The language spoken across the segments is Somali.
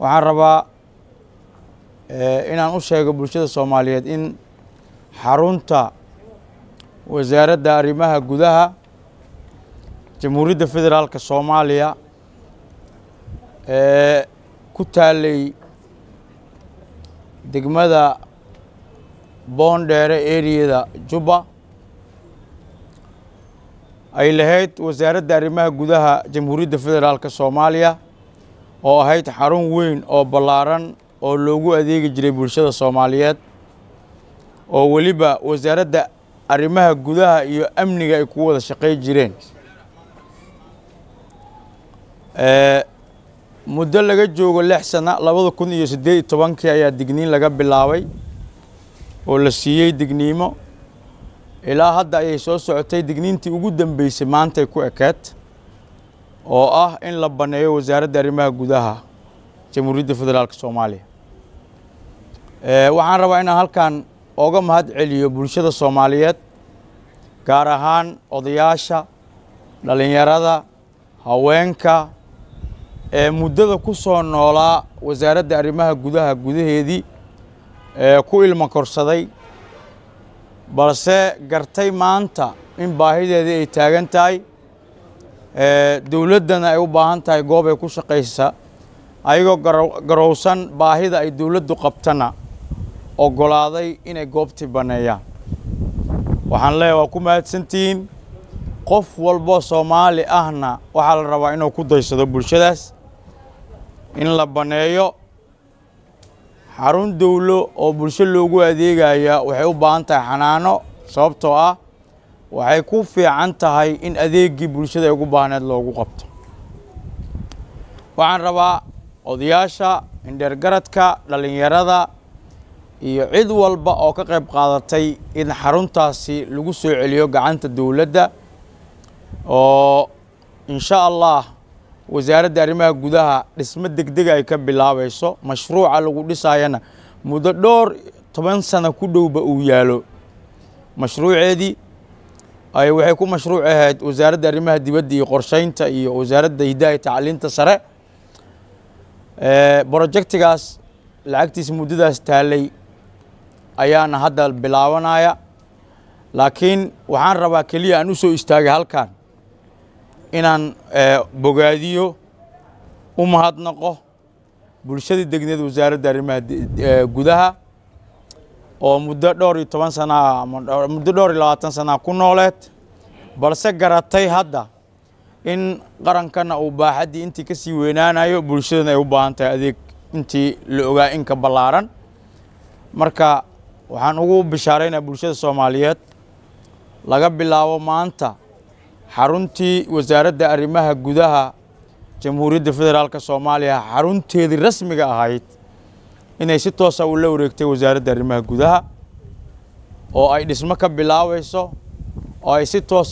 waxaan rabaa eh, inaan u sheego bulshada soomaaliyeed in xarunta wasaaradda arrimaha gudaha jamhuuriyadda federaalka soomaaliya ee eh, ku taalay degmada boondheere eriyada juba ay lahayd wasaaradda arrimaha gudaha jamhuuriyadda federaalka soomaaliya oo ahayd xarun weyn oo ballaaran oo loogu adeegi jiray bulshada soomaaliyeed oo weliba wasaaradda arrimaha gudaha iyo amniga ay ku wada shaqay jireen eh, muddo laga joogo lix sana labada kun iyo siddeed iyo tobankii ayaa digniin laga bilaabay oo la siiyey digniimo ilaa hadda ayay soo socotay digniintii ugu dambaysay maantay ku ekeed oo ah in la banneeyo wasaaradda arrimaha gudaha jamhuuriyadda federaalka soomaaliya waxaan rabaa inaan halkan oga mahad celiyo bulshada soomaaliyeed gaar ahaan odayaasha dhallinyarada haweenka ee muddada ku soo noolaa wasaaradda arrimaha gudaha gudaheedii ee ku ilma korsaday balse gartay maanta in baahideedii ay taagan tahay dowladdana ay u baahan tahay goob ay ku shaqaysa ayagoo garowsan baahida ay dowladdu qabtana ogolaaday inay goobtii banneeyaan waxaan leeyahay waa ku mahadsantihiin qof walboo soomaali ahna waxaa la rabaa inuu ku daysado bulshadaas in la banneeyo xarun dowlo oo bulsho loogu adeegayaa waxay u baahan tahay xanaano sababtoo ah waxay ku fiican tahay in adeegii bulshada ay ugu baahneed loogu qabto waxaan rabaa odayaasha indheergaradka dhallinyarada iyo cid walba oo ka qayb qaadatay in xaruntaasi lagu soo celiyo gacanta dowladda oo insha allah wasaaradda arrimaha gudaha dhismo degdega ay ka bilaabayso mashruuca lagu dhisaayana muddo dhowr toban sana ku dhowba uu yaalo mashruuceedii ay waxay ku mashruuc ahayd wasaaradda arrimaha dibadda iyo qorsheynta iyo wasaaradda hidaaya tacliinta sare brojectigaas lacagtiisa muddadaas taalay ayaana hadda bilaabanaya laakiin waxaan rabaa keliya aan u soo istaagay halkan inaan bogaadiyo u mahadnaqo bulshada degneed wasaaradda arrimaha gudaha oo muddo dhowr iyo toban sana muddo dhowr iyo labaatan sana ku nooleed balse garatay hadda in qarankana uu baaxaddii intii ka sii weynaanayo bulshadana ay u baahan tahay adeeg intii la ogaa inka ballaaran marka waxaan ugu bishaaraynaa bulshada soomaaliyeed laga bilaabo maanta xaruntii wasaaradda arrimaha gudaha jamhuuriyadda federaalk soomaaliya xarunteedii rasmiga ahayd inay si toosa u la wareegtay wasaaradda arrimaha gudaha oo ay dhismo ka bilaabayso oo ay si toos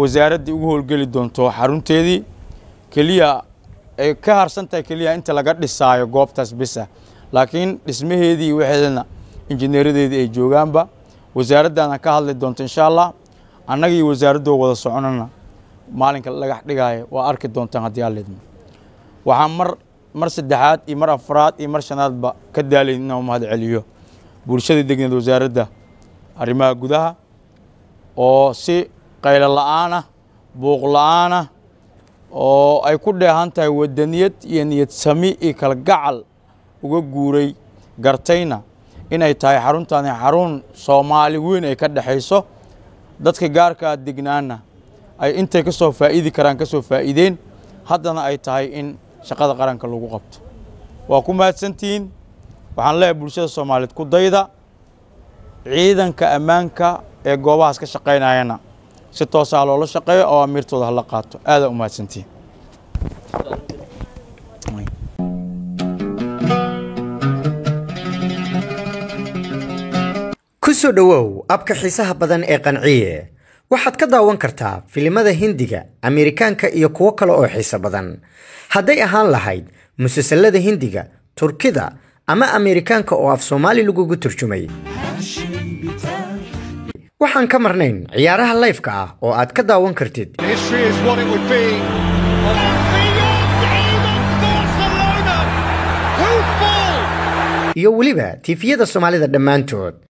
wasaaraddii ugu howlgeli doonto xarunteedii keliya ay ka harsan tahay keliya inta laga dhisaayo goobtaas bisa laakiin dhismaheedii waxeedana injineeradeedii ay joogaanba wasaaraddaana ka hadli doonto insha allah annagii wasaaraddoo wada soconana maalinka dhagax dhigaayo waa arki doontaan haddii aleedmo waxaan mar mar saddexaad iyo mar afraad iyo mar shanaadba ka daalay inaan umahad celiyo bulshada degneed wasaaradda arrimaha gudaha oo si qaylo la'aanah buuq la'aanah oo ay ku dheehan tahay wadaniyad iyo niyad sami iyo kalgacal uga guuray gartayna inay tahay xaruntaani xarun soomaali weyn ay ka dhexayso dadka gaarkaa ah degnaana ay intay ka soo faa'iidi karaan ka soo faa'iideen haddana ay tahay in shaqada qaranka lagu qabto waa ku mahadsantihiin waxaan leehay bulshada soomaaliyeed ku dayda ciidanka ammaanka ee goobahaas ka shaqaynayana si toosaa ah loola shaqeeyo oo amiirtooda hala qaato aadaa u mahadsantihiin ku dhowow abka xiisaha badan ee qanciye waxaad ka daawan kartaa filimada Hindiga, Ameerikaanka iyo kuwo kale oo xiiso badan. Hadday ahaan lahayd musalsalada Hindiga, Turkida ama Ameerikaanka oo af Soomaali lagugu turjumay. Waxaan ka marnayn ciyaaraha layfka ah oo aad ka daawan kartid. iyo weliba tiifiyada Soomaalida dhammaantood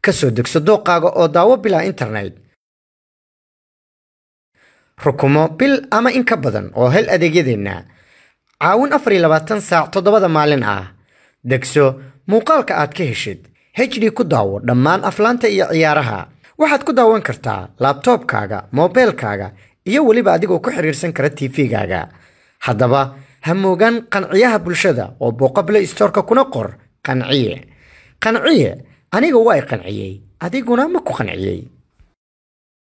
ka soo degso dooqaaga oo daawo bilaa internet rukumo bil ama in ka badan oo hel adeegyadeenna caawin afar iyo labaatan saac toddobada maalin ah degso muuqaalka aad ka heshid hd ku daawo dhammaan aflaanta iyo ciyaaraha waxaad ku daawan kartaa laabtoobkaaga moobeelkaaga iyo weliba adigoo ku xiriirsan kara tv-gaaga haddaba ha moogaan qanciyaha bulshada oo booqo blay stoorka kuna qor qanciye qanciye aniga waa i qanciyey adiguna ma ku qanciyey